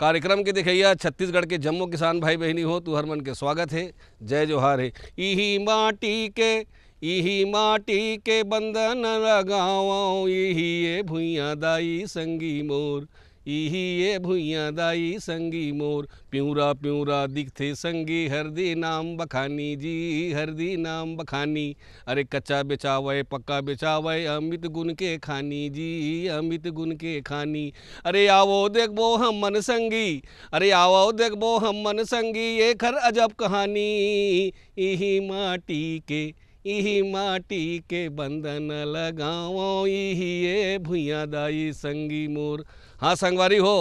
कार्यक्रम के देखैया छत्तीसगढ़ के जम्मू किसान भाई बहनी हो तू हरमन के स्वागत है जय जोहार है यही माटी के यही माटी के बंधन लगाओ यही ये भूया दाई संगी मोर इही ये भुइया दाई संगी मोर प्यूरा प्यूरा दिखते संगी हर हरदी नाम बखानी जी हर हरदी नाम बखानी अरे कच्चा बेचावे पक्का बेचावे अमित गुण के खानी जी अमित गुण के खानी अरे आवो देखबो हम मन संगी अरे आवो देखबो हम मन संगी ये खर अजब कहानी इही माटी के इही माटी के बंधन लगाओ इही ये भुइया दाई संगी मोर हाँ संगवारी हो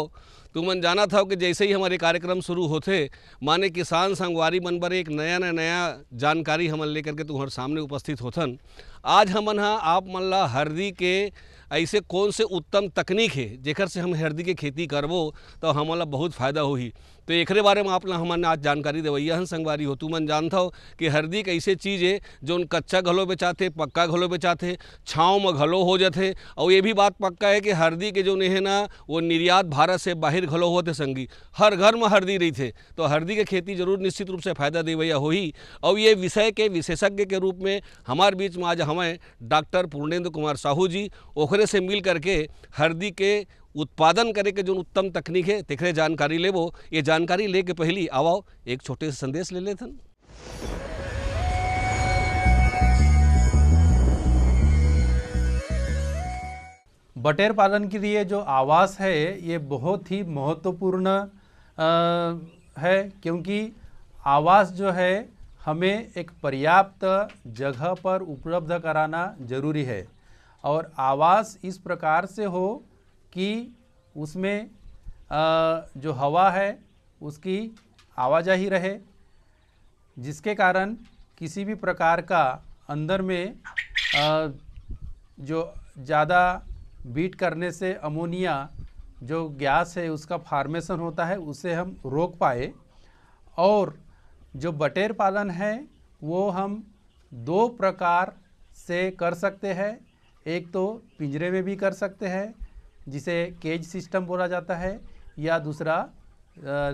तुमन जाना था कि जैसे ही हमारे कार्यक्रम शुरू होते माने किसान संगवारी मन बर एक नया नया नया जानकारी हमन लेकर के तुम्हारे सामने उपस्थित होथन आज हमन हा आप मन ला हरदी के ऐसे कौन से उत्तम तकनीक है जेकर से हम हरदी के खेती करबो तो हमला बहुत फ़ायदा होगी तो एक बारे में आप हमने आज जानकारी देवैया हन संगवारी हो तुमन जानता हो कि हरदी कैसे चीज़ है जो उन कच्चा घलो बेचाते पक्का घलो बेचाते छाँव में घलो हो जाते और ये भी बात पक्का है कि हरदी के जो है ना वो निर्यात भारत से बाहर घलो होते संगी हर घर में हरदी रही थे तो हरदी के खेती जरूर निश्चित रूप से फायदा देवैया हो ही और ये विषय के विशेषज्ञ के रूप में हमारे बीच में आज हमें डॉक्टर पूर्णेंद्र कुमार साहू जी ओखरे से मिल करके हरदी के उत्पादन करे के जो उत्तम तकनीक है तेरे जानकारी लेबो ये जानकारी लेके पहली आवाओ एक छोटे से संदेश ले लेते बटेर पालन के लिए जो आवास है ये बहुत ही महत्वपूर्ण है क्योंकि आवास जो है हमें एक पर्याप्त जगह पर उपलब्ध कराना जरूरी है और आवास इस प्रकार से हो कि उसमें जो हवा है उसकी आवाजाही रहे जिसके कारण किसी भी प्रकार का अंदर में जो ज़्यादा बीट करने से अमोनिया जो गैस है उसका फार्मेशन होता है उसे हम रोक पाए और जो बटेर पालन है वो हम दो प्रकार से कर सकते हैं एक तो पिंजरे में भी कर सकते हैं जिसे केज सिस्टम बोला जाता है या दूसरा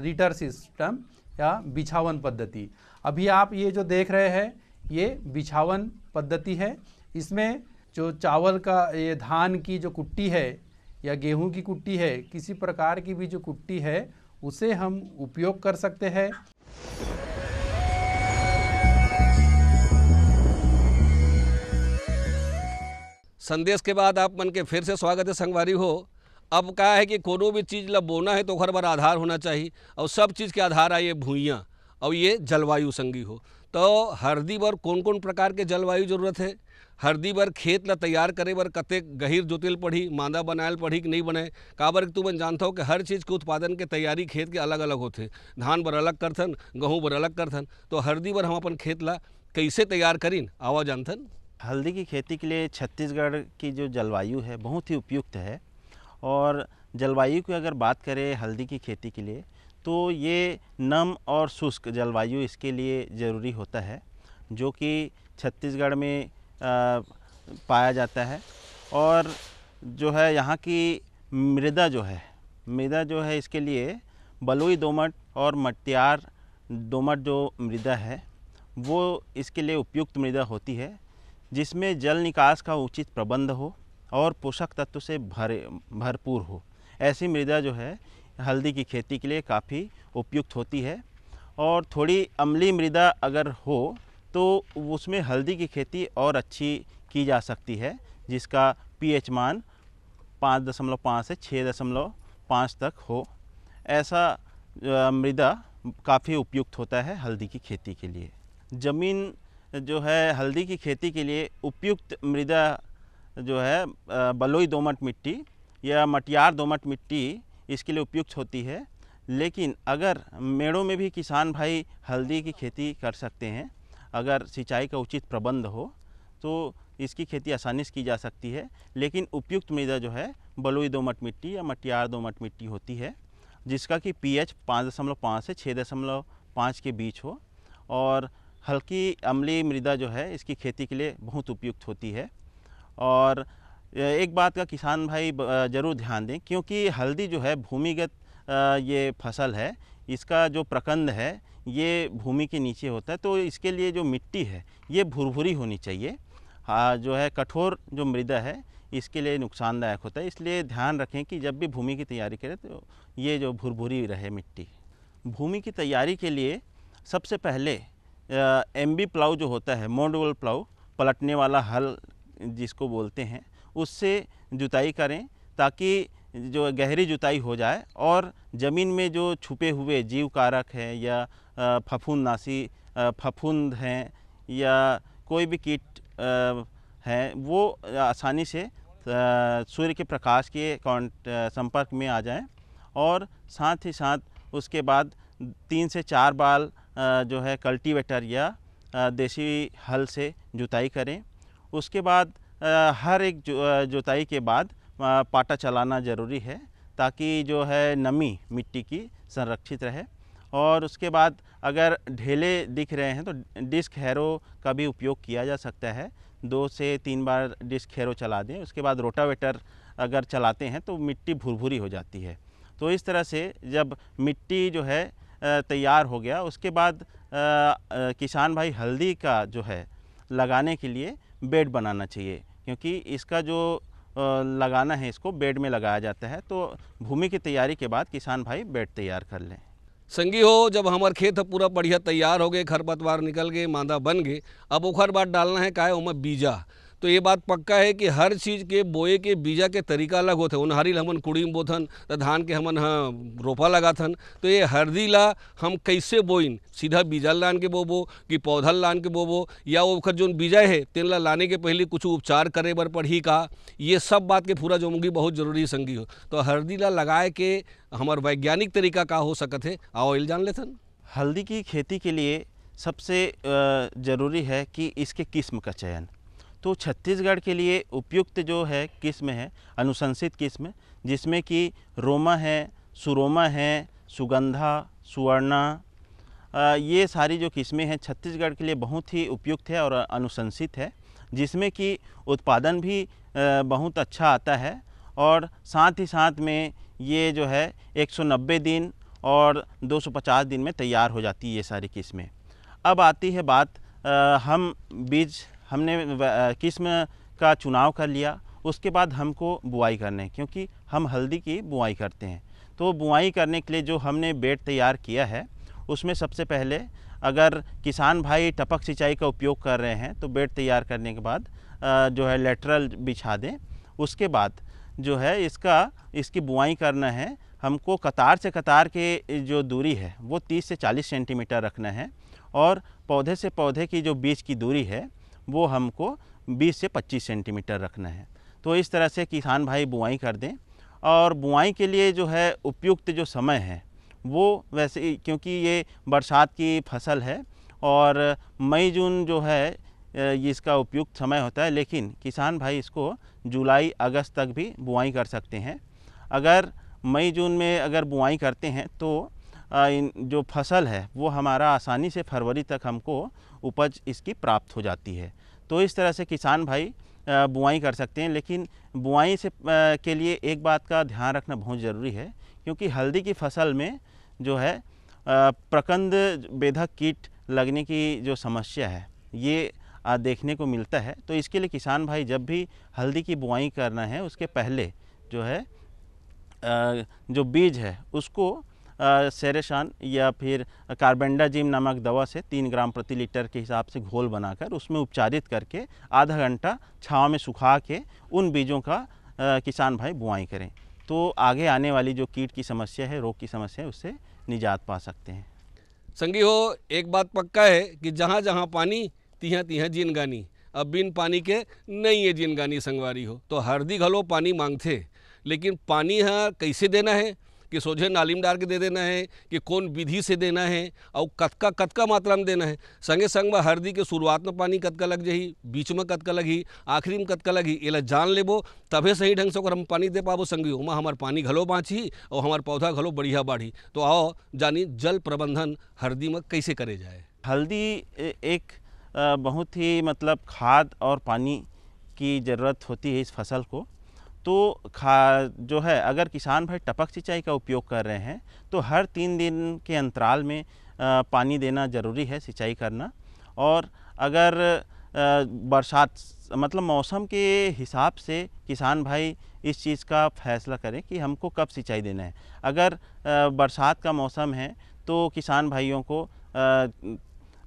रिटर सिस्टम या बिछावन पद्धति अभी आप ये जो देख रहे हैं ये बिछावन पद्धति है इसमें जो चावल का ये धान की जो कुट्टी है या गेहूं की कुट्टी है किसी प्रकार की भी जो कुट्टी है उसे हम उपयोग कर सकते हैं संदेश के बाद आप मन के फिर से स्वागत है संगवारी हो अब कहा है कि कोनो भी चीज़ ला बोना है तो घर बार आधार होना चाहिए और सब चीज़ के आधार आए भूइयाँ और ये जलवायु संगी हो तो हरदी बर कौन कौन प्रकार के जलवायु जरूरत है हरदी बर खेत ला तैयार करे बर कतेक गहीर जोतिल पढ़ी मादा बनाएल पढ़ी कि नहीं बनाए काबर तू मन जानता हो कि हर चीज़ के उत्पादन के तैयारी खेत के अलग अलग होते धान बर अलग करथन गहूँ बर अलग करथन तो हरदी बर हम अपन खेत ला कैसे तैयार करीन आवा जानथन हल्दी की खेती के लिए छत्तीसगढ़ की जो जलवायु है बहुत ही उपयुक्त है और जलवायु की अगर बात करें हल्दी की खेती के लिए तो ये नम और शुष्क जलवायु इसके लिए ज़रूरी होता है जो कि छत्तीसगढ़ में आ, पाया जाता है और जो है यहाँ की मृदा जो है मृदा जो है इसके लिए बलुई दोमट और मटियार दोमट जो मृदा है वो इसके लिए उपयुक्त मृदा होती है जिसमें जल निकास का उचित प्रबंध हो और पोषक तत्व से भरे भरपूर हो ऐसी मृदा जो है हल्दी की खेती के लिए काफ़ी उपयुक्त होती है और थोड़ी अम्ली मृदा अगर हो तो उसमें हल्दी की खेती और अच्छी की जा सकती है जिसका पीएच मान पाँच दशमलव पाँच से छः दशमलव पाँच तक हो ऐसा मृदा काफ़ी उपयुक्त होता है हल्दी की खेती के लिए ज़मीन जो है हल्दी की खेती के लिए उपयुक्त मृदा जो है बलोई दोमट मिट्टी या मटियार दोमट मिट्टी इसके लिए उपयुक्त होती है लेकिन अगर मेड़ों में भी किसान भाई हल्दी की खेती कर सकते हैं अगर सिंचाई का उचित प्रबंध हो तो इसकी खेती आसानी से की जा सकती है लेकिन उपयुक्त मृदा जो है बलुई दोमट मिट्टी या मटियार दोमट मिट्टी होती है जिसका कि पीएच पाँच दशमलव पाँच से छः दशमलव पाँच के बीच हो और हल्की अम्ली मृदा जो है इसकी खेती के लिए बहुत उपयुक्त होती है और एक बात का किसान भाई ज़रूर ध्यान दें क्योंकि हल्दी जो है भूमिगत ये फसल है इसका जो प्रकंद है ये भूमि के नीचे होता है तो इसके लिए जो मिट्टी है ये भुरभुरी होनी चाहिए हाँ जो है कठोर जो मृदा है इसके लिए नुकसानदायक होता है इसलिए ध्यान रखें कि जब भी भूमि की तैयारी करें तो ये जो भुरभुरी रहे मिट्टी भूमि की तैयारी के लिए सबसे पहले एम बी प्लाऊ जो होता है मोडवल प्लाउ पलटने वाला हल जिसको बोलते हैं उससे जुताई करें ताकि जो गहरी जुताई हो जाए और ज़मीन में जो छुपे हुए जीव कारक हैं या फफूंदनाशी फफूंद हैं या कोई भी कीट हैं वो आसानी से सूर्य के प्रकाश के संपर्क में आ जाएं और साथ ही साथ उसके बाद तीन से चार बाल जो है कल्टीवेटर या देसी हल से जुताई करें उसके बाद हर एक जुताई के बाद पाटा चलाना ज़रूरी है ताकि जो है नमी मिट्टी की संरक्षित रहे और उसके बाद अगर ढेले दिख रहे हैं तो डिस्क हैरो का भी उपयोग किया जा सकता है दो से तीन बार डिस्क हैरो चला दें उसके बाद रोटावेटर अगर चलाते हैं तो मिट्टी भुरभुरी हो जाती है तो इस तरह से जब मिट्टी जो है तैयार हो गया उसके बाद किसान भाई हल्दी का जो है लगाने के लिए बेड बनाना चाहिए क्योंकि इसका जो लगाना है इसको बेड में लगाया जाता है तो भूमि की तैयारी के बाद किसान भाई बेड तैयार कर लें संगी हो जब हमारे खेत पूरा बढ़िया तैयार हो गए खरपतवार निकल गए मादा बन गए अब उखर बाद डालना है का है बीजा तो ये बात पक्का है कि हर चीज़ के बोए के बीजा के तरीका अलग होते हैं हरिल हमन में बोथन तो धान के हमन हाँ रोपा लगाथन तो ये हरदी ला हम कैसे बोइन सीधा बीजा लान के बोबो कि पौधा लान के बोबो या ओखर जो बीजा है तेन ला लाने के पहले कुछ उपचार करे बर पड़ही का ये सब बात के पूरा जो बहुत जरूरी संगी हो तो हरदी ला लगाए के हमार वैज्ञानिक तरीका का हो सकत है आओ इल जान लेथन हल्दी की खेती के लिए सबसे ज़रूरी है कि इसके किस्म का चयन तो छत्तीसगढ़ के लिए उपयुक्त जो है किस्म है अनुशंसित किस्म जिसमें कि रोमा है सुरोमा है सुगंधा सुवर्णा ये सारी जो किस्में हैं छत्तीसगढ़ के लिए बहुत ही उपयुक्त है और अनुशंसित है जिसमें कि उत्पादन भी बहुत अच्छा आता है और साथ ही साथ में ये जो है 190 दिन और 250 दिन में तैयार हो जाती है ये सारी किस्में अब आती है बात आ, हम बीज हमने किस्म का चुनाव कर लिया उसके बाद हमको बुआई करने है क्योंकि हम हल्दी की बुआई करते हैं तो बुआई करने के लिए जो हमने बेड तैयार किया है उसमें सबसे पहले अगर किसान भाई टपक सिंचाई का उपयोग कर रहे हैं तो बेड तैयार करने के बाद जो है लेटरल बिछा दें उसके बाद जो है इसका इसकी बुआई करना है हमको कतार से कतार के जो दूरी है वो 30 से 40 सेंटीमीटर रखना है और पौधे से पौधे की जो बीच की दूरी है वो हमको 20 से 25 सेंटीमीटर रखना है तो इस तरह से किसान भाई बुआई कर दें और बुआई के लिए जो है उपयुक्त जो समय है वो वैसे क्योंकि ये बरसात की फसल है और मई जून जो है ये इसका उपयुक्त समय होता है लेकिन किसान भाई इसको जुलाई अगस्त तक भी बुआई कर सकते हैं अगर मई जून में अगर बुआई करते हैं तो इन जो फसल है वो हमारा आसानी से फरवरी तक हमको उपज इसकी प्राप्त हो जाती है तो इस तरह से किसान भाई बुआई कर सकते हैं लेकिन बुआई से के लिए एक बात का ध्यान रखना बहुत ज़रूरी है क्योंकि हल्दी की फसल में जो है प्रकंद बेधक कीट लगने की जो समस्या है ये देखने को मिलता है तो इसके लिए किसान भाई जब भी हल्दी की बुआई करना है उसके पहले जो है जो बीज है उसको सेरेशान या फिर कार्बेंडाजिम नामक दवा से तीन ग्राम प्रति लीटर के हिसाब से घोल बनाकर उसमें उपचारित करके आधा घंटा छाँव में सुखा के उन बीजों का किसान भाई बुआई करें तो आगे आने वाली जो कीट की समस्या है रोग की समस्या है उससे निजात पा सकते हैं संगी हो एक बात पक्का है कि जहाँ जहाँ पानी तिहाँ तिहाँ गानी अब बिन पानी के नहीं है गानी संगवारी हो तो हरदी घलो पानी मांगते लेकिन पानी हाँ कैसे देना है कि सोझे नालिम डार के दे देना है कि कौन विधि से देना है और कतका कतका मात्रा में देना है संगे संग में हरदी के शुरुआत में पानी कतका लग जाही बीच में कतका लगी आखिरी में कतका लगी ये जान लेबो तभी सही ढंग से हम पानी दे पाबो संगी उमा हमार पानी घलो बाँची और हमार पौधा घलो बढ़िया बाढ़ी तो आओ जानी जल प्रबंधन हरदी में कैसे करे जाए हल्दी एक बहुत ही मतलब खाद और पानी की ज़रूरत होती है इस फसल को तो खा जो है अगर किसान भाई टपक सिंचाई का उपयोग कर रहे हैं तो हर तीन दिन के अंतराल में आ, पानी देना ज़रूरी है सिंचाई करना और अगर बरसात मतलब मौसम के हिसाब से किसान भाई इस चीज़ का फैसला करें कि हमको कब सिंचाई देना है अगर बरसात का मौसम है तो किसान भाइयों को आ,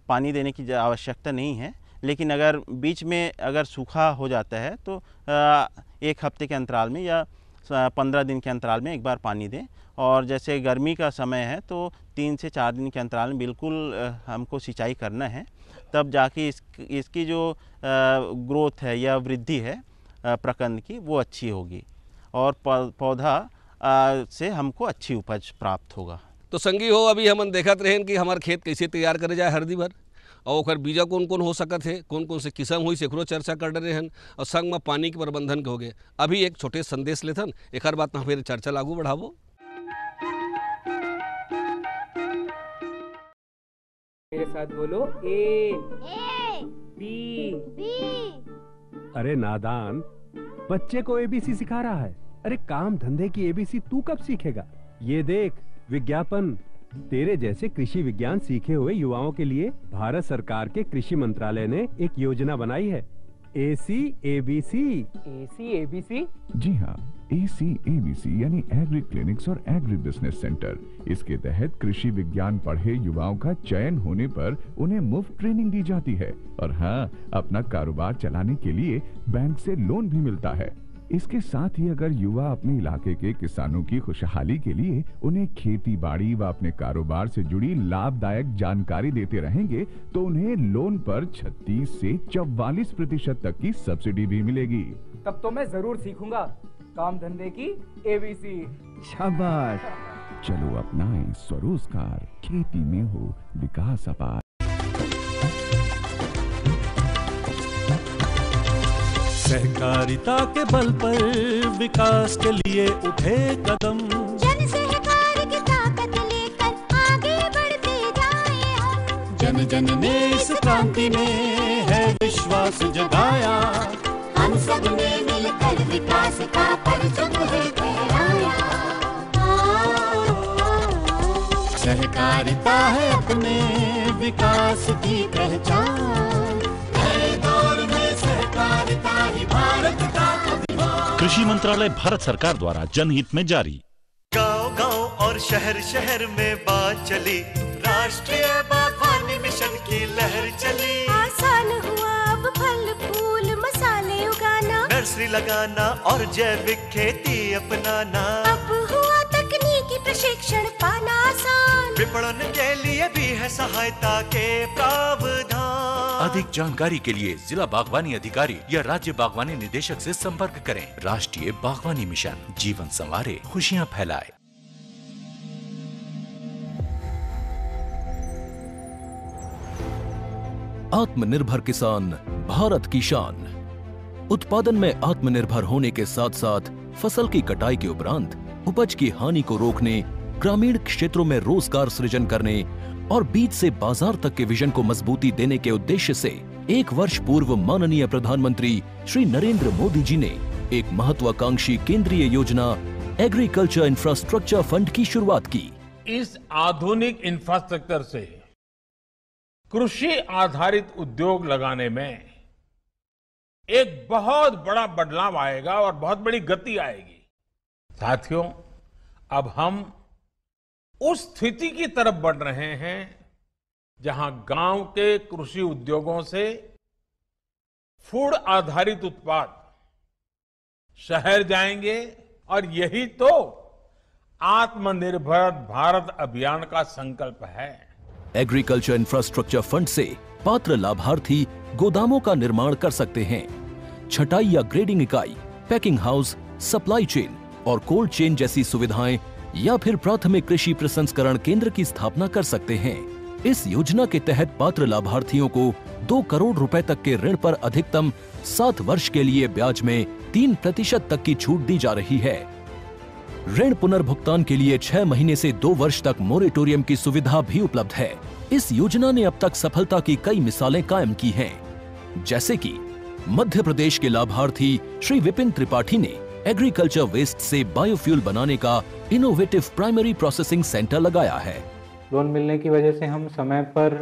पानी देने की आवश्यकता नहीं है लेकिन अगर बीच में अगर सूखा हो जाता है तो आ, एक हफ्ते के अंतराल में या पंद्रह दिन के अंतराल में एक बार पानी दें और जैसे गर्मी का समय है तो तीन से चार दिन के अंतराल में बिल्कुल हमको सिंचाई करना है तब जाके इस इसकी जो ग्रोथ है या वृद्धि है प्रकंद की वो अच्छी होगी और पौधा से हमको अच्छी उपज प्राप्त होगा तो संगी हो अभी हम देखते रहें कि हमारे खेत कैसे तैयार करे जाए हरदी भर और बीजा कौन कौन हो सकत है कौन कौन से किस्म हुई एकरो चर्चा कर रहे हैं और संग में पानी के प्रबंधन के हो गए अभी एक छोटे संदेश लेथन एक बात ना फिर चर्चा लागू बढ़ावो मेरे साथ बोलो ए, ए बी, बी अरे नादान बच्चे को एबीसी सिखा रहा है अरे काम धंधे की एबीसी तू कब सीखेगा ये देख विज्ञापन तेरे जैसे कृषि विज्ञान सीखे हुए युवाओं के लिए भारत सरकार के कृषि मंत्रालय ने एक योजना बनाई है ए सी ए बी सी ए सी ए बी सी जी हाँ ए सी ए बी सी यानी एग्री क्लिनिक्स और एग्री बिजनेस सेंटर इसके तहत कृषि विज्ञान पढ़े युवाओं का चयन होने पर उन्हें मुफ्त ट्रेनिंग दी जाती है और हाँ अपना कारोबार चलाने के लिए बैंक से लोन भी मिलता है इसके साथ ही अगर युवा अपने इलाके के किसानों की खुशहाली के लिए उन्हें खेती बाड़ी व अपने कारोबार से जुड़ी लाभदायक जानकारी देते रहेंगे तो उन्हें लोन पर 36 से 44 प्रतिशत तक की सब्सिडी भी मिलेगी तब तो मैं जरूर सीखूंगा काम धंधे की एबीसी शाबाश चलो अपनाएं स्वरोजगार खेती में हो विकास अपार सहकारिता के बल पर विकास के लिए उठे कदम जन सहकार की ताकत लेकर आगे बढ़ते जाएं हम जन जन ने इस क्रांति में है विश्वास जगाया हम सब ने मिलकर विकास का परचम सहकारिता है अपने विकास की पहचान कृषि मंत्रालय भारत सरकार द्वारा जनहित में जारी गांव गांव और शहर शहर में बात चली राष्ट्रीय बागवानी मिशन की लहर चली आसान हुआ अब फल फूल मसाले उगाना नर्सरी लगाना और जैविक खेती अपनाना अब हुआ तकनीकी प्रशिक्षण पाना आसान विपणन के लिए भी है सहायता के प्रावधान अधिक जानकारी के लिए जिला बागवानी अधिकारी या राज्य बागवानी निदेशक से संपर्क करें राष्ट्रीय बागवानी मिशन जीवन संवारे खुशियाँ फैलाए आत्मनिर्भर किसान भारत की शान उत्पादन में आत्मनिर्भर होने के साथ साथ फसल की कटाई के उपरांत उपज की हानि को रोकने ग्रामीण क्षेत्रों में रोजगार सृजन करने और बीच से बाजार तक के विजन को मजबूती देने के उद्देश्य से एक वर्ष पूर्व माननीय प्रधानमंत्री श्री नरेंद्र मोदी जी ने एक महत्वाकांक्षी केंद्रीय योजना एग्रीकल्चर इंफ्रास्ट्रक्चर फंड की शुरुआत की इस आधुनिक इंफ्रास्ट्रक्चर से कृषि आधारित उद्योग लगाने में एक बहुत बड़ा बदलाव आएगा और बहुत बड़ी गति आएगी साथियों अब हम उस स्थिति की तरफ बढ़ रहे हैं जहां गांव के कृषि उद्योगों से फूड आधारित उत्पाद शहर जाएंगे और यही तो आत्मनिर्भर भारत अभियान का संकल्प है एग्रीकल्चर इंफ्रास्ट्रक्चर फंड से पात्र लाभार्थी गोदामों का निर्माण कर सकते हैं छटाई या ग्रेडिंग इकाई पैकिंग हाउस सप्लाई चेन और कोल्ड चेन जैसी सुविधाएं या फिर प्राथमिक कृषि प्रसंस्करण केंद्र की स्थापना कर सकते हैं इस योजना के तहत पात्र लाभार्थियों को दो करोड़ रुपए तक के ऋण पर अधिकतम सात वर्ष के लिए ब्याज में तीन प्रतिशत तक की छूट दी जा रही है ऋण पुनर्भुगतान के लिए छह महीने से दो वर्ष तक मोरिटोरियम की सुविधा भी उपलब्ध है इस योजना ने अब तक सफलता की कई मिसालें कायम की हैं, जैसे कि मध्य प्रदेश के लाभार्थी श्री विपिन त्रिपाठी ने एग्रीकल्चर वेस्ट से बायोफ्यूल बनाने का इनोवेटिव प्राइमरी प्रोसेसिंग सेंटर लगाया है लोन मिलने की वजह से हम समय पर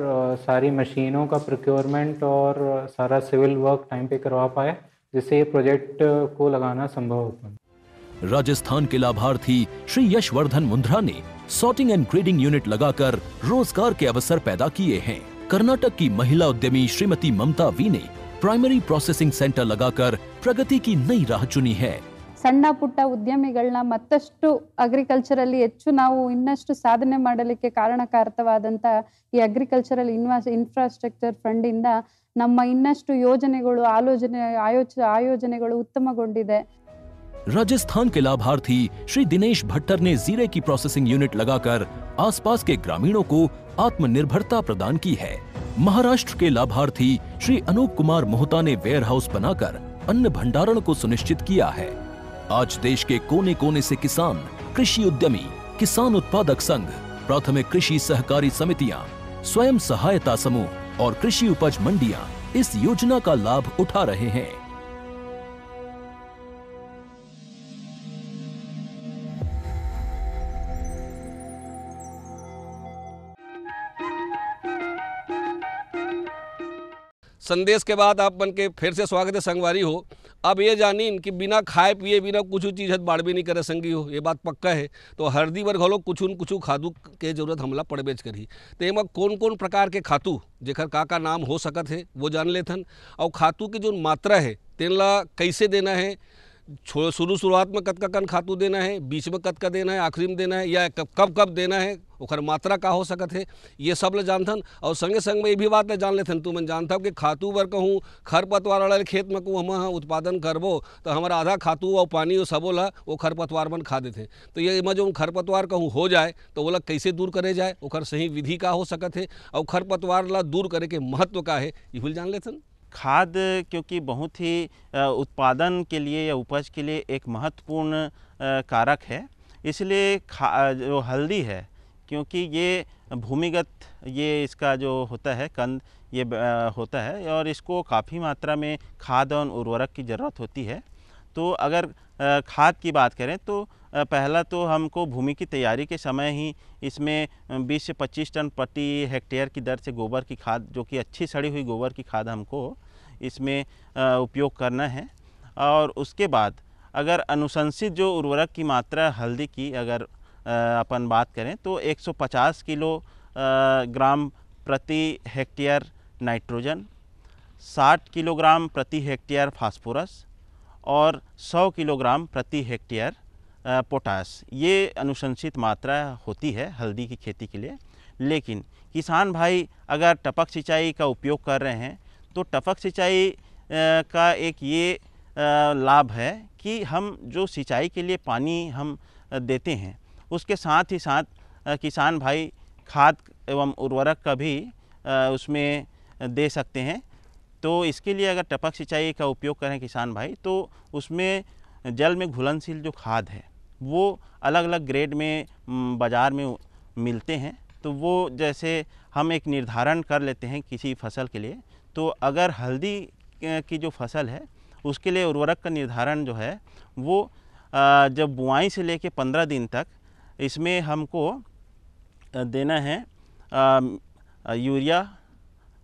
सारी मशीनों का प्रोक्योरमेंट और सारा सिविल वर्क टाइम पे करवा पाए जिससे ये प्रोजेक्ट को लगाना संभव हो पाए राजस्थान के लाभार्थी श्री यशवर्धन मुंद्रा ने सॉर्टिंग एंड ग्रेडिंग यूनिट लगाकर रोजगार के अवसर पैदा किए हैं कर्नाटक की महिला उद्यमी श्रीमती ममता वी ने प्राइमरी प्रोसेसिंग सेंटर लगाकर प्रगति की नई राह चुनी है ಸಣ್ಣಪುಟ್ಟ ಉದ್ಯಮಿಗಳನ್ನ ಮತ್ತಷ್ಟು ಅಗ್ರಿಕಲ್ಚರ್ ಅಲ್ಲಿ ಹೆಚ್ಚು ನಾವು ಇನ್ನಷ್ಟು ಸಾಧನೆ ಮಾಡಲಿಕ್ಕೆ ಕಾರಣಕರ್ತವಾದಂತ ಈ ಅಗ್ರಿಕಲ್ಚರ್ಲ್ ಇನ್ಫ್ರಾಸ್ಟ್ರಕ್ಚರ್ ಫ್ರಂಟ್ ಇಂದ ನಮ್ಮ ಇನ್ನಷ್ಟು ಯೋಜನೆಗಳು ಆಲೋಚನೆ ಆಯೋಜನೆಗಳು ಉತ್ತಮಗೊಂಡಿದೆ ರಾಜಸ್ಥಾನ್ ಕೆ ಲಾಭಾರ್ಥಿ ಶ್ರೀ ದಿನೇಶ್ ಭಟ್ಟರ್ ನೇ ಜೀರೆ ಕಿ ಪ್ರೋಸೆಸಿಂಗ್ ಯೂನಿಟ್ ಲಗಾಕರ್ ಆಸ್પાસ ಕೆ ಗ್ರಾಮೀಣೋ ಕೋ ಆತ್ಮನಿರ್ಭರ್ತಾ ಪ್ರದಾನ್ ಕೀ ಹೈ ಮಹಾರಾಷ್ಟ್ರ ಕೆ ಲಾಭಾರ್ಥಿ ಶ್ರೀ ಅನುಕ್ ಕುಮಾರ್ ಮೋಹತಾ ನೇ ವೇರ್‌ಹೌಸ್ ಬನಾಕರ್ ಅನ್ನ ಭಂಡಾರಣ ಕೋ ಸುನಿಶ್ಚಿತ್ ಕಿಯಾ ಹೈ आज देश के कोने कोने से किसान कृषि उद्यमी किसान उत्पादक संघ प्राथमिक कृषि सहकारी समितियां स्वयं सहायता समूह और कृषि उपज मंडियां इस योजना का लाभ उठा रहे हैं संदेश के बाद आप बन के फिर से स्वागत है संगवारी हो अब ये जानी कि बिना खाए पिए बिना कुछ चीज़ हद बाढ़ भी नहीं करे संगी हो ये बात पक्का है तो हरदी वर्ग घलो कुछ न कुछ खादू के जरूरत हमला पड़बेज करी तो एमा कौन कौन प्रकार के खातू जेखर का का नाम हो सकत है वो जान लेथन और खातू की जो मात्रा है तेन ला कैसे देना है शुरू शुरुआत में कत का कन खातू देना है बीच में कत का देना है आखिरी में देना है या कब कब कब देना है उखर मात्रा का हो सकत है ये सब ले जानथन और संगे संग में ये भी बात ले जान लेथन तू मन जानता कि खातू बर कहूँ खर पतवार वाले खेत में कहूँ हम उत्पादन करबो तो हमारा आधा खातू और पानी और सबो ला वो खर पतवार मन खा देते तो ये में जो खर पतवार कहूँ हो जाए तो वो लग कैसे दूर करे जाए उखर सही विधि का हो सकत है और पतवार ला दूर करे के महत्व का है ये भूल जान लेथन खाद क्योंकि बहुत ही उत्पादन के लिए या उपज के लिए एक महत्वपूर्ण कारक है इसलिए खा जो हल्दी है क्योंकि ये भूमिगत ये इसका जो होता है कंद ये होता है और इसको काफ़ी मात्रा में खाद और उर्वरक की ज़रूरत होती है तो अगर खाद की बात करें तो पहला तो हमको भूमि की तैयारी के समय ही इसमें 20 से 25 टन प्रति हेक्टेयर की दर से गोबर की खाद जो कि अच्छी सड़ी हुई गोबर की खाद हमको इसमें उपयोग करना है और उसके बाद अगर अनुशंसित जो उर्वरक की मात्रा हल्दी की अगर अपन बात करें तो 150 किलो ग्राम प्रति हेक्टेयर नाइट्रोजन 60 किलोग्राम प्रति हेक्टेयर फास्फोरस और 100 किलोग्राम प्रति हेक्टेयर पोटास ये अनुशंसित मात्रा होती है हल्दी की खेती के लिए लेकिन किसान भाई अगर टपक सिंचाई का उपयोग कर रहे हैं तो टपक सिंचाई का एक ये लाभ है कि हम जो सिंचाई के लिए पानी हम देते हैं उसके साथ ही साथ किसान भाई खाद एवं उर्वरक का भी उसमें दे सकते हैं तो इसके लिए अगर टपक सिंचाई का उपयोग करें किसान भाई तो उसमें जल में घुलनशील जो खाद है वो अलग अलग ग्रेड में बाज़ार में मिलते हैं तो वो जैसे हम एक निर्धारण कर लेते हैं किसी फसल के लिए तो अगर हल्दी की जो फसल है उसके लिए उर्वरक का निर्धारण जो है वो जब बुआई से लेके पंद्रह दिन तक इसमें हमको देना है यूरिया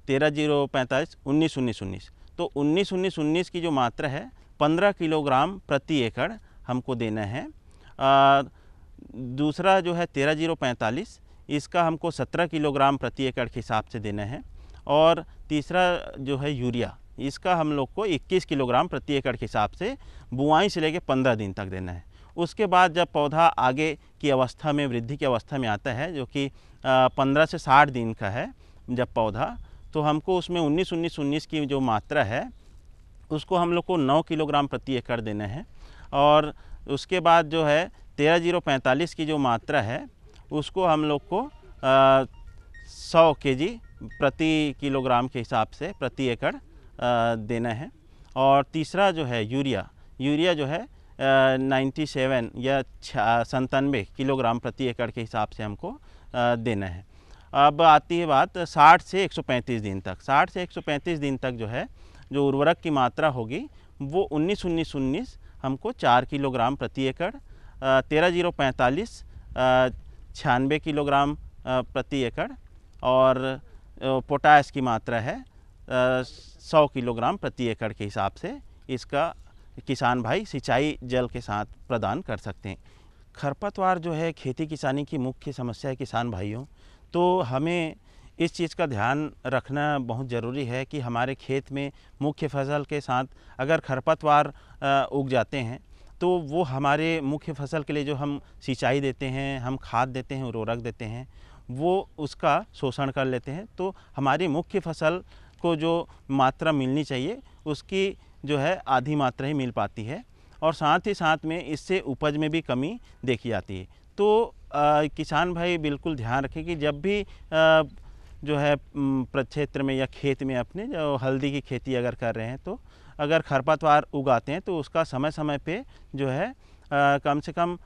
तेरह जीरो पैंतालीस उन्नीस उन्नीस उन्नीस तो उन्नीस उन्नीस उन्नीस की जो मात्रा है पंद्रह किलोग्राम प्रति एकड़ हमको देना है आ, दूसरा जो है तेरह जीरो पैंतालीस इसका हमको सत्रह किलोग्राम प्रति एकड़ के हिसाब से देना है और तीसरा जो है यूरिया इसका हम लोग को 21 किलोग्राम प्रति एकड़ के हिसाब से बुआई से लेकर 15 दिन तक देना है उसके बाद जब पौधा आगे की अवस्था में वृद्धि की अवस्था में आता है जो कि पंद्रह से साठ दिन का है जब पौधा तो हमको उसमें उन्नीस उन्नीस उन्नीस की जो मात्रा है उसको हम लोग को नौ किलोग्राम प्रति एकड़ देना है और उसके बाद जो है तेरह जीरो पैंतालीस की जो मात्रा है उसको हम लोग को सौ के जी प्रति किलोग्राम के हिसाब से प्रति एकड़ देना है और तीसरा जो है यूरिया यूरिया जो है नाइन्टी सेवन या संतानवे किलोग्राम प्रति एकड़ के हिसाब से हमको देना है अब आती है बात 60 से 135 दिन तक 60 से 135 दिन तक जो है जो उर्वरक की मात्रा होगी वो उन्नीस उन्नीस उन्नीस हमको चार किलोग्राम प्रति एकड़ तेरह जीरो पैंतालीस छियानवे किलोग्राम प्रति एकड़ और पोटास की मात्रा है सौ किलोग्राम प्रति एकड़ के हिसाब से इसका किसान भाई सिंचाई जल के साथ प्रदान कर सकते हैं खरपतवार जो है खेती किसानी की मुख्य समस्या है किसान भाइयों तो हमें इस चीज़ का ध्यान रखना बहुत ज़रूरी है कि हमारे खेत में मुख्य फसल के साथ अगर खरपतवार उग जाते हैं तो वो हमारे मुख्य फसल के लिए जो हम सिंचाई देते हैं हम खाद देते हैं उर्वरक देते हैं वो उसका शोषण कर लेते हैं तो हमारी मुख्य फसल को जो मात्रा मिलनी चाहिए उसकी जो है आधी मात्रा ही मिल पाती है और साथ ही साथ में इससे उपज में भी कमी देखी जाती है तो आ, किसान भाई बिल्कुल ध्यान रखें कि जब भी आ, जो है प्रक्षेत्र में या खेत में अपने जो हल्दी की खेती अगर कर रहे हैं तो अगर खरपतवार उगाते हैं तो उसका समय समय पे जो है आ, कम से कम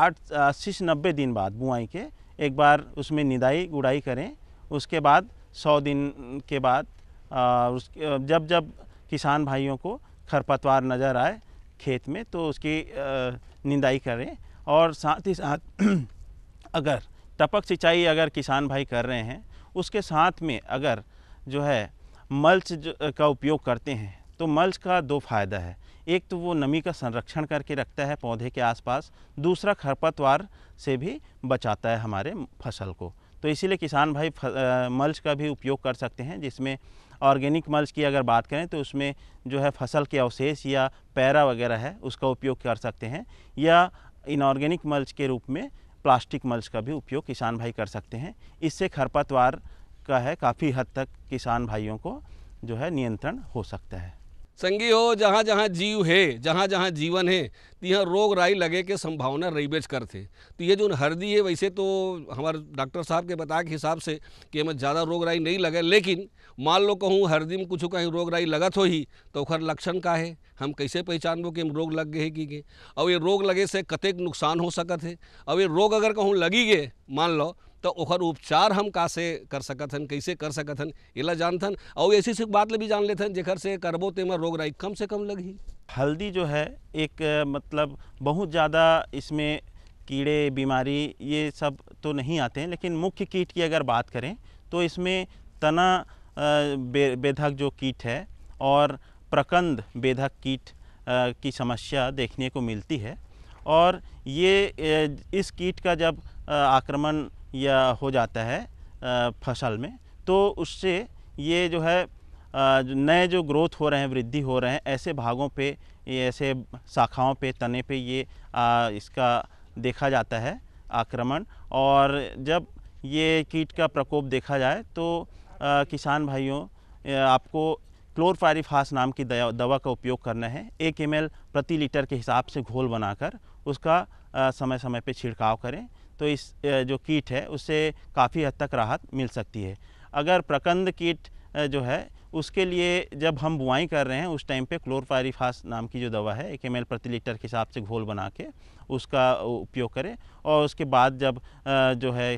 आठ अस्सी से नब्बे दिन बाद बुआई के एक बार उसमें निदाई गुड़ाई करें उसके बाद सौ दिन के बाद उस जब जब किसान भाइयों को खरपतवार नज़र आए खेत में तो उसकी निंदाई करें और साथ ही साथ अगर टपक सिंचाई अगर किसान भाई कर रहे हैं उसके साथ में अगर जो है मल्च का उपयोग करते हैं तो मल्च का दो फायदा है एक तो वो नमी का संरक्षण करके रखता है पौधे के आसपास दूसरा खरपतवार से भी बचाता है हमारे फसल को तो इसीलिए किसान भाई मल्च का भी उपयोग कर सकते हैं जिसमें ऑर्गेनिक मल्च की अगर बात करें तो उसमें जो है फसल के अवशेष या पैरा वगैरह है उसका उपयोग कर सकते हैं या इनऑर्गेनिक मल्च के रूप में प्लास्टिक मल्च का भी उपयोग किसान भाई कर सकते हैं इससे खरपतवार का है काफ़ी हद तक किसान भाइयों को जो है नियंत्रण हो सकता है संगी हो जहाँ जहाँ जीव है जहाँ जहाँ जीवन है तो यहाँ रोग राई लगे के संभावना रईबेज करते तो ये जो हरदी है वैसे तो हमारे डॉक्टर साहब के बता के हिसाब से कि हमें ज़्यादा रोग राई नहीं लगे लेकिन मान लो कहूँ हरदी में कुछ कहीं रोग राई लगत हो ही तो उखर लक्षण का है हम कैसे पहचानबो कि हम रोग लग गए कि अब और ये रोग लगे से कतेक नुकसान हो सकत है और ये रोग अगर कहूँ लगी गए मान लो तो ओखर उपचार हम से कर सकत हन कैसे कर सकत हन इला जानथन और ऐसी सी बात ले भी जान लेथन जेकर से करबो तेमर रोग राई कम से कम लगही हल्दी जो है एक मतलब बहुत ज़्यादा इसमें कीड़े बीमारी ये सब तो नहीं आते हैं लेकिन मुख्य कीट की अगर बात करें तो इसमें तना बे, बेधक जो कीट है और प्रकंद बेधक कीट की समस्या देखने को मिलती है और ये इस कीट का जब आक्रमण या हो जाता है फसल में तो उससे ये जो है नए जो ग्रोथ हो रहे हैं वृद्धि हो रहे हैं ऐसे भागों पे ऐसे शाखाओं पे तने पे ये आ, इसका देखा जाता है आक्रमण और जब ये कीट का प्रकोप देखा जाए तो आ, किसान भाइयों आपको क्लोरपायरीफास नाम की दवा का उपयोग करना है एक एम प्रति लीटर के हिसाब से घोल बनाकर उसका आ, समय समय पे छिड़काव करें तो इस जो कीट है उससे काफ़ी हद तक राहत मिल सकती है अगर प्रकंद कीट जो है उसके लिए जब हम बुआई कर रहे हैं उस टाइम पे क्लोरपायरीफास नाम की जो दवा है एक एम प्रति लीटर के हिसाब से घोल बना के उसका उपयोग करें और उसके बाद जब जो है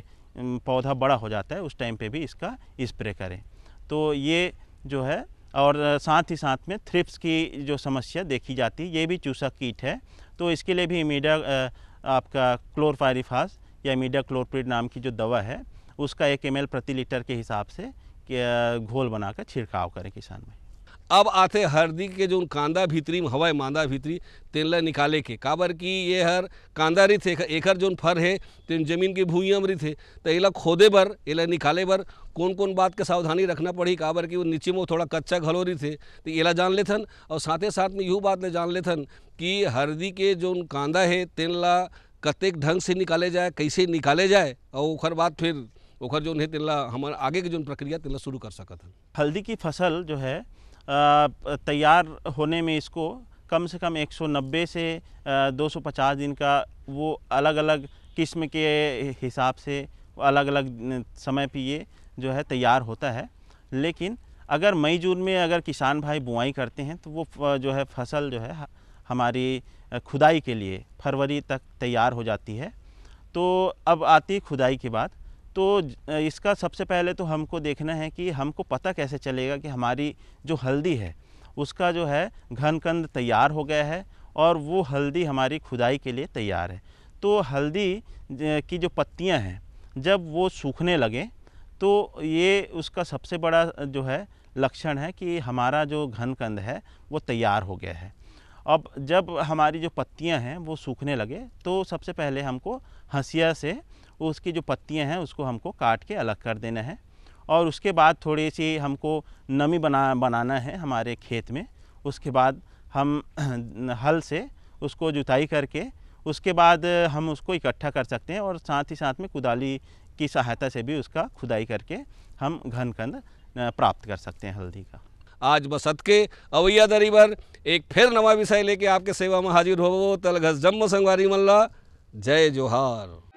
पौधा बड़ा हो जाता है उस टाइम पे भी इसका स्प्रे करें तो ये जो है और साथ ही साथ में थ्रिप्स की जो समस्या देखी जाती है ये भी चूसा कीट है तो इसके लिए भी इमीडिया आपका क्लोरपायरीफास या मीडिया क्लोरप्रिड नाम की जो दवा है उसका एक एम प्रति लीटर के हिसाब से घोल बनाकर छिड़काव करें किसान भाई अब आते हरदी के जो कांदा भीतरी हवाई मांदा भीतरी तेल निकाले के काबर की ये हर कांदा रित है एकर जो फर है तेन तो जमीन की भूइम रित है तो एला खोदे बर एला निकाले बर कौन कौन बात के सावधानी रखना पड़ी काबर की वो नीचे में थोड़ा कच्चा घलो रित है तो एला जान लेथन और साथ ही साथ में यू बात ले जान लेथन कि हरदी के जो कांदा है तेनला कतेक ढंग से निकाले जाए कैसे निकाले जाए और बाद फिर ओखर जो है तेला हमारे आगे के जो प्रक्रिया तेला शुरू कर सकत हन हल्दी की फसल जो है तैयार होने में इसको कम से कम 190 से 250 दिन का वो अलग अलग किस्म के हिसाब से अलग अलग समय पर ये जो है तैयार होता है लेकिन अगर मई जून में अगर किसान भाई बुआई करते हैं तो वो जो है फसल जो है हमारी खुदाई के लिए फरवरी तक तैयार हो जाती है तो अब आती खुदाई की बात तो इसका सबसे पहले तो हमको देखना है कि हमको पता कैसे चलेगा कि हमारी जो हल्दी है उसका जो है घनकंद तैयार हो गया है और वो हल्दी हमारी खुदाई के लिए तैयार है तो हल्दी की जो पत्तियां हैं जब वो सूखने लगें तो ये उसका सबसे बड़ा जो है लक्षण है कि हमारा जो घनकंद है वो तैयार हो गया है अब जब हमारी जो पत्तियां हैं वो सूखने लगे तो सबसे पहले हमको हंसिया से उसकी जो पत्तियां हैं उसको हमको काट के अलग कर देना है और उसके बाद थोड़ी सी हमको नमी बना बनाना है हमारे खेत में उसके बाद हम हल से उसको जुताई करके उसके बाद हम उसको इकट्ठा कर सकते हैं और साथ ही साथ में कुदाली की सहायता से भी उसका खुदाई करके हम घन प्राप्त कर सकते हैं हल्दी का आज बस के अवैया दरी भर एक फिर नवा विषय लेके आपके सेवा में हाजिर हो तलघस जम्मो संगवारी मल्ला जय जोहार